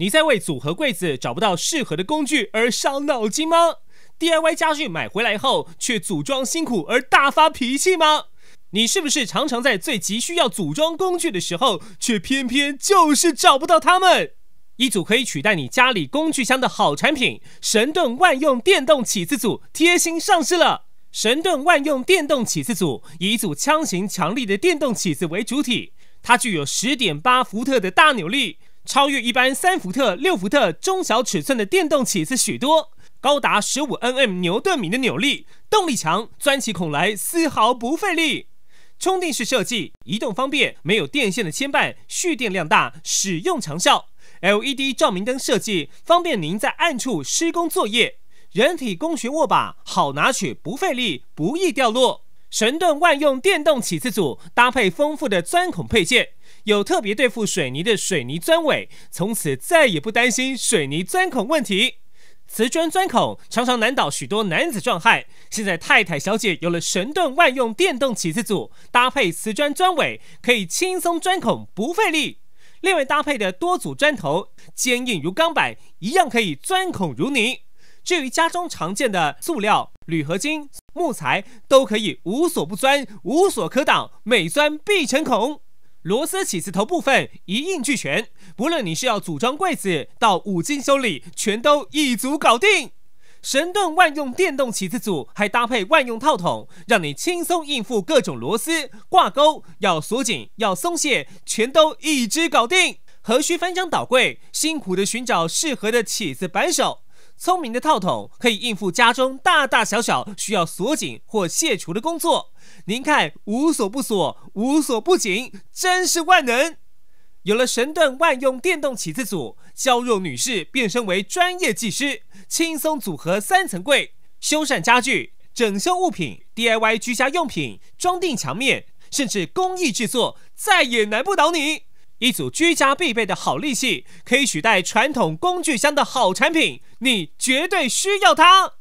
你在为组合柜子找不到适合的工具而伤脑筋吗？DIY 家具买回来后却组装辛苦而大发脾气吗？你是不是常常在最急需要组装工具的时候，却偏偏就是找不到它们？一组可以取代你家里工具箱的好产品——神盾万用电动起子组，贴心上市了。神盾万用电动起子组以一组枪型强力的电动起子为主体，它具有十点八伏特的大扭力。超越一般三伏特、六伏特中小尺寸的电动起子许多，高达十五 Nm 牛顿米的扭力，动力强，钻起孔来丝毫不费力。充电式设计，移动方便，没有电线的牵绊，蓄电量大，使用长效。LED 照明灯设计，方便您在暗处施工作业。人体工学握把，好拿取，不费力，不易掉落。神盾万用电动起子组搭配丰富的钻孔配件。有特别对付水泥的水泥钻尾，从此再也不担心水泥钻孔问题。瓷砖钻孔常常难倒许多男子壮汉，现在太太小姐有了神盾万用电动起子组，搭配瓷砖钻尾，可以轻松钻孔不费力。另外搭配的多组砖头，坚硬如钢板，一样可以钻孔如泥。至于家中常见的塑料、铝合金、木材，都可以无所不钻，无所可挡，每钻必成孔。螺丝起子头部分一应俱全，不论你是要组装柜子到五金修理，全都一组搞定。神盾万用电动起子组还搭配万用套筒，让你轻松应付各种螺丝、挂钩，要锁紧要松懈，全都一支搞定，何须翻箱倒柜，辛苦的寻找适合的起子扳手。聪明的套筒可以应付家中大大小小需要锁紧或卸除的工作，您看无所不锁，无所不紧，真是万能。有了神盾万用电动起子组，娇弱女士变身为专业技师，轻松组合三层柜、修缮家具、整修物品、DIY 居家用品、装订墙面，甚至工艺制作，再也难不倒你。一组居家必备的好利器，可以取代传统工具箱的好产品，你绝对需要它。